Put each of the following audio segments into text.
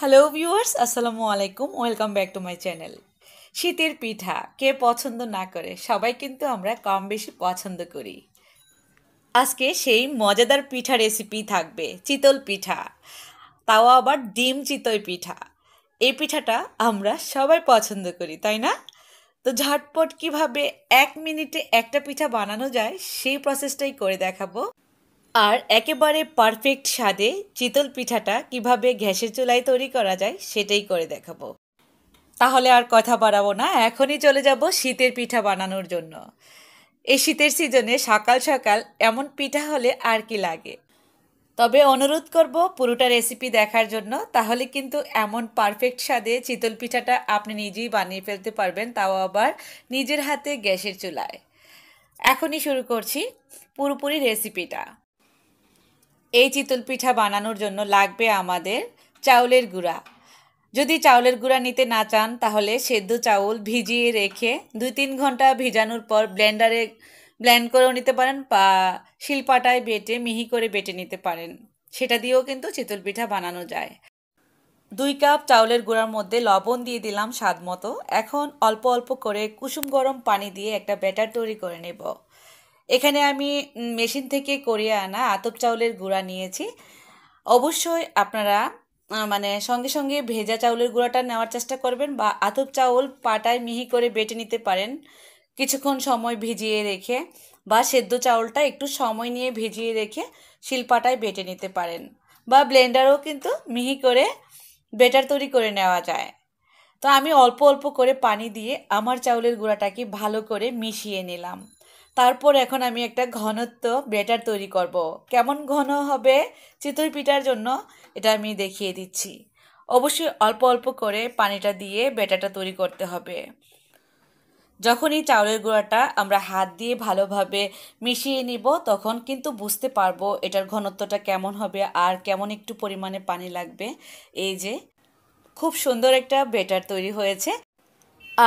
Hello viewers আসসালামু আলাইকুম welcome back to my channel শীতের পিঠা কে পছন্দ না করে সবাই কিন্তু আমরা কম বেশি পছন্দ করি আজকে সেই মজাদার পিঠা রেসিপি থাকবে চিতল পিঠা তাও আবার ডিম চিতই পিঠা এই পিঠাটা আমরা সবাই পছন্দ করি তাই না তো ঝটপট কিভাবে এক মিনিটে একটা পিঠা বানানো যায় সেই প্রসেসটাই করে দেখাবো আর একেবারে পারফেক্ট স্বাদে চিতল পিঠাটা কিভাবে ঘ্যাসের চুলায় তৈরি করা যায় সেটাই করে দেখাবো তাহলে আর কথা বাড়াবো না এখনই চলে যাব শীতের পিঠা বানানোর জন্য এই শীতের সিজনে সকাল সকাল এমন পিঠা হলে আর কি লাগে তবে অনুরোধ করব পুরোটা রেসিপি দেখার জন্য তাহলে কিন্তু এমন পারফেক্ট স্বাদে চিতল পিঠাটা আপনি নিজেই বানিয়ে ফেলতে পারবেন তাও আবার নিজের হাতে গ্যাসের চুলায় এখনই শুরু করছি পুরোপুরি রেসিপিটা এই চিতল পিঠা বানানোর জন্য লাগবে আমাদের চাউলের গুঁড়া যদি চাউলের গুঁড়া নিতে না চান তাহলে সেদ্ধ চাউল ভিজিয়ে রেখে দুই তিন ঘন্টা ভিজানোর পর ব্লেন্ডারে ব্লেন্ড করেও নিতে পারেন বা শিলপাটায় বেটে মিহি করে বেটে নিতে পারেন সেটা দিয়েও কিন্তু চিতল পিঠা বানানো যায় দুই কাপ চাউলের গুঁড়ার মধ্যে লবণ দিয়ে দিলাম স্বাদ মতো এখন অল্প অল্প করে কুসুম গরম পানি দিয়ে একটা ব্যাটার তৈরি করে নেব এখানে আমি মেশিন থেকে করিয়ে আনা আতপ চাউলের গুঁড়া নিয়েছি অবশ্যই আপনারা মানে সঙ্গে সঙ্গে ভেজা চাউলের গুঁড়াটা নেওয়ার চেষ্টা করবেন বা আতপ চাউল পাটায় মিহি করে বেটে নিতে পারেন কিছুক্ষণ সময় ভিজিয়ে রেখে বা সেদ্ধ চাউলটা একটু সময় নিয়ে ভিজিয়ে রেখে শিলপাটায় বেটে নিতে পারেন বা ব্লেন্ডারও কিন্তু মিহি করে বেটার তৈরি করে নেওয়া যায় তো আমি অল্প অল্প করে পানি দিয়ে আমার চাউলের গুঁড়াটাকে ভালো করে মিশিয়ে নিলাম তারপর এখন আমি একটা ঘনত্ব বেটার তৈরি করব। কেমন ঘন হবে চিতই পিঠার জন্য এটা আমি দেখিয়ে দিচ্ছি অবশ্যই অল্প অল্প করে পানিটা দিয়ে বেটারটা তৈরি করতে হবে যখনই চাউলের গুঁড়াটা আমরা হাত দিয়ে ভালোভাবে মিশিয়ে নিব তখন কিন্তু বুঝতে পারবো এটার ঘনত্বটা কেমন হবে আর কেমন একটু পরিমাণে পানি লাগবে এই যে খুব সুন্দর একটা বেটার তৈরি হয়েছে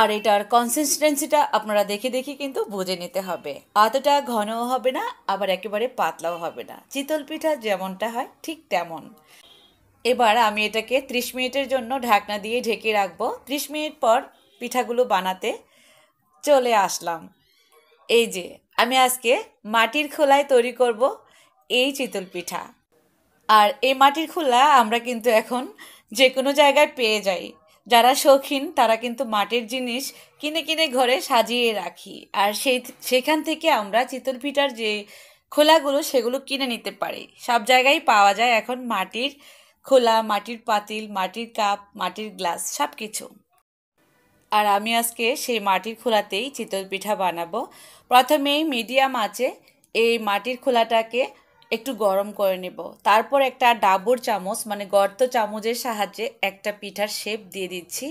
আর এটার কনসিস্টেন্সিটা আপনারা দেখে দেখে কিন্তু বুঝে নিতে হবে অতটা ঘনও হবে না আবার একেবারে পাতলাও হবে না চিতল পিঠা যেমনটা হয় ঠিক তেমন এবার আমি এটাকে ত্রিশ মিনিটের জন্য ঢাকনা দিয়ে ঢেকে রাখবো ত্রিশ মিনিট পর পিঠাগুলো বানাতে চলে আসলাম এই যে আমি আজকে মাটির খোলায় তৈরি করব এই চিতল পিঠা আর এই মাটির খোলা আমরা কিন্তু এখন যে কোনো জায়গায় পেয়ে যাই যারা শৌখিন তারা কিন্তু মাটির জিনিস কিনে কিনে ঘরে সাজিয়ে রাখি আর সেই সেখান থেকে আমরা চিতল পিঠার যে খোলাগুলো সেগুলো কিনে নিতে পারি সব জায়গায় পাওয়া যায় এখন মাটির খোলা মাটির পাতিল মাটির কাপ মাটির গ্লাস সব কিছু আর আমি আজকে সেই মাটির খোলাতেই চিতল পিঠা বানাবো প্রথমেই মিডিয়াম আছে এই মাটির খোলাটাকে একটু গরম করে নেব তারপর একটা ডাবর চামচ মানে গর্ত চামচের সাহায্যে একটা পিঠার শেপ দিয়ে দিচ্ছি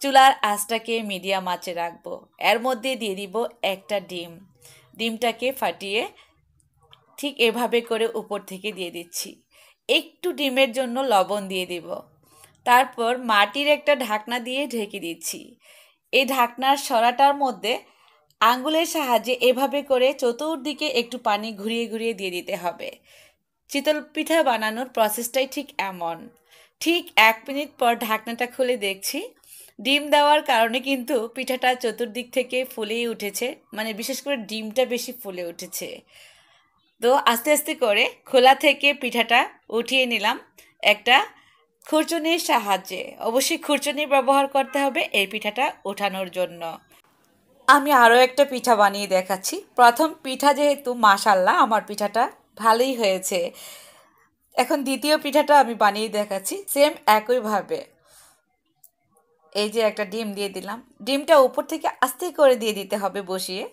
চুলার আঁচটাকে মিডিয়াম আঁচে রাখবো এর মধ্যে দিয়ে দিব একটা ডিম ডিমটাকে ফাটিয়ে ঠিক এভাবে করে উপর থেকে দিয়ে দিচ্ছি একটু ডিমের জন্য লবণ দিয়ে দিব তারপর মাটির একটা ঢাকনা দিয়ে ঢেকে দিচ্ছি এই ঢাকনার সরাটার মধ্যে আঙ্গুলের সাহায্যে এভাবে করে চতুর্দিকে একটু পানি ঘুরিয়ে ঘুরিয়ে দিয়ে দিতে হবে চিতল পিঠা বানানোর প্রসেসটাই ঠিক এমন ঠিক এক মিনিট পর ঢাকনাটা খুলে দেখছি ডিম দেওয়ার কারণে কিন্তু পিঠাটা চতুর্দিক থেকে ফুলেই উঠেছে মানে বিশেষ করে ডিমটা বেশি ফুলে উঠেছে তো আস্তে আস্তে করে খোলা থেকে পিঠাটা উঠিয়ে নিলাম একটা খুরচুনির সাহায্যে অবশ্যই খুরচুনি ব্যবহার করতে হবে এই পিঠাটা ওঠানোর জন্য আমি আরও একটা পিঠা বানিয়ে দেখাচ্ছি প্রথম পিঠা যেহেতু মাসাল্লাহ আমার পিঠাটা ভালোই হয়েছে এখন দ্বিতীয় পিঠাটা আমি বানিয়ে দেখাচ্ছি সেম একইভাবে এই যে একটা ডিম দিয়ে দিলাম ডিমটা উপর থেকে আস্তে করে দিয়ে দিতে হবে বসিয়ে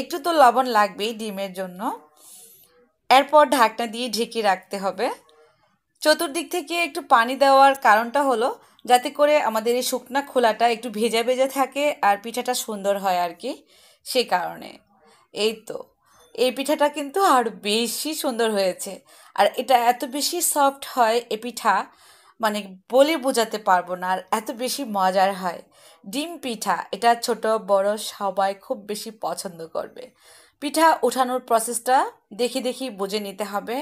একটু তো লবণ লাগবেই ডিমের জন্য এরপর ঢাকনা দিয়ে ঢেকে রাখতে হবে চতুর্দিক থেকে একটু পানি দেওয়ার কারণটা হলো যাতে করে আমাদের এই শুকনা খোলাটা একটু ভেজা ভেজা থাকে আর পিঠাটা সুন্দর হয় আর কি সে কারণে এই তো এই পিঠাটা কিন্তু আর বেশি সুন্দর হয়েছে আর এটা এত বেশি সফট হয় এ পিঠা মানে বলে বোঝাতে পারবো না আর এত বেশি মজার হয় ডিম পিঠা এটা ছোট বড় সবাই খুব বেশি পছন্দ করবে পিঠা ওঠানোর প্রসেসটা দেখে দেখি বুঝে নিতে হবে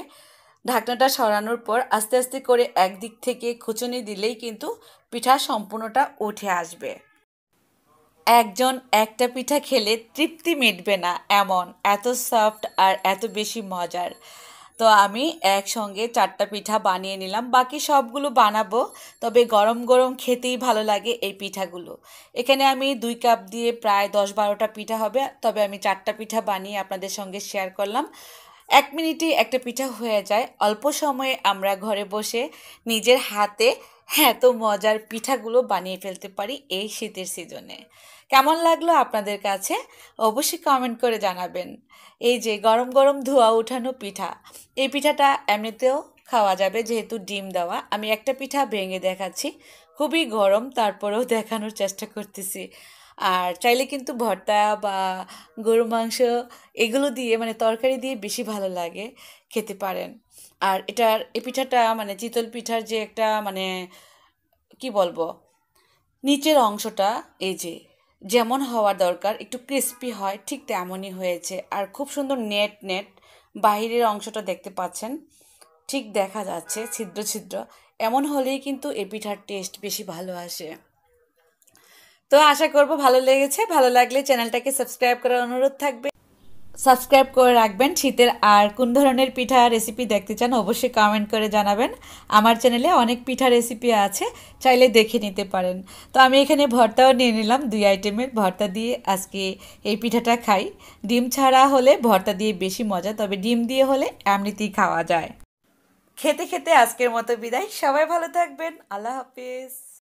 ঢাকনাটা সরানোর পর আস্তে আস্তে করে একদিক থেকে খুচুনি দিলেই কিন্তু পিঠা সম্পূর্ণটা উঠে আসবে একজন একটা পিঠা খেলে তৃপ্তি মিটবে না এমন এত সফট আর এত বেশি মজার তো আমি একসঙ্গে চারটা পিঠা বানিয়ে নিলাম বাকি সবগুলো বানাবো তবে গরম গরম খেতেই ভালো লাগে এই পিঠাগুলো এখানে আমি দুই কাপ দিয়ে প্রায় দশ বারোটা পিঠা হবে তবে আমি চারটা পিঠা বানিয়ে আপনাদের সঙ্গে শেয়ার করলাম এক মিনিটে একটা পিঠা হয়ে যায় অল্প সময়ে আমরা ঘরে বসে নিজের হাতে হ্যাঁ তো মজার পিঠাগুলো বানিয়ে ফেলতে পারি এই শীতের সিজনে কেমন লাগলো আপনাদের কাছে অবশ্যই কমেন্ট করে জানাবেন এই যে গরম গরম ধোয়া উঠানো পিঠা এই পিঠাটা এমনিতেও খাওয়া যাবে যেহেতু ডিম দেওয়া আমি একটা পিঠা ভেঙে দেখাচ্ছি খুবই গরম তারপরেও দেখানোর চেষ্টা করতেছি আর চাইলে কিন্তু ভর্তা বা গরু মাংস এগুলো দিয়ে মানে তরকারি দিয়ে বেশি ভালো লাগে খেতে পারেন আর এটার এ পিঠাটা মানে চিতল পিঠার যে একটা মানে কি বলবো নিচের অংশটা এই যে যেমন হওয়া দরকার একটু ক্রিস্পি হয় ঠিক তেমনই হয়েছে আর খুব সুন্দর নেট নেট বাহিরের অংশটা দেখতে পাচ্ছেন ঠিক দেখা যাচ্ছে ছিদ্র ছিদ্র এমন হলেই কিন্তু এ পিঠার টেস্ট বেশি ভালো আসে তো আশা করব ভালো লেগেছে ভালো লাগলে চ্যানেলটাকে সাবস্ক্রাইব করার অনুরোধ থাকবে সাবস্ক্রাইব করে রাখবেন শীতের আর কোন ধরনের পিঠা রেসিপি দেখতে চান অবশ্যই কমেন্ট করে জানাবেন আমার চ্যানেলে অনেক পিঠা রেসিপি আছে চাইলে দেখে নিতে পারেন তো আমি এখানে ভর্তাও নিয়ে নিলাম দুই আইটেমের ভর্তা দিয়ে আজকে এই পিঠাটা খাই ডিম ছাড়া হলে ভর্তা দিয়ে বেশি মজা তবে ডিম দিয়ে হলে এমনিতেই খাওয়া যায় খেতে খেতে আজকের মতো বিদায় সবাই ভালো থাকবেন আল্লাহ হাফিজ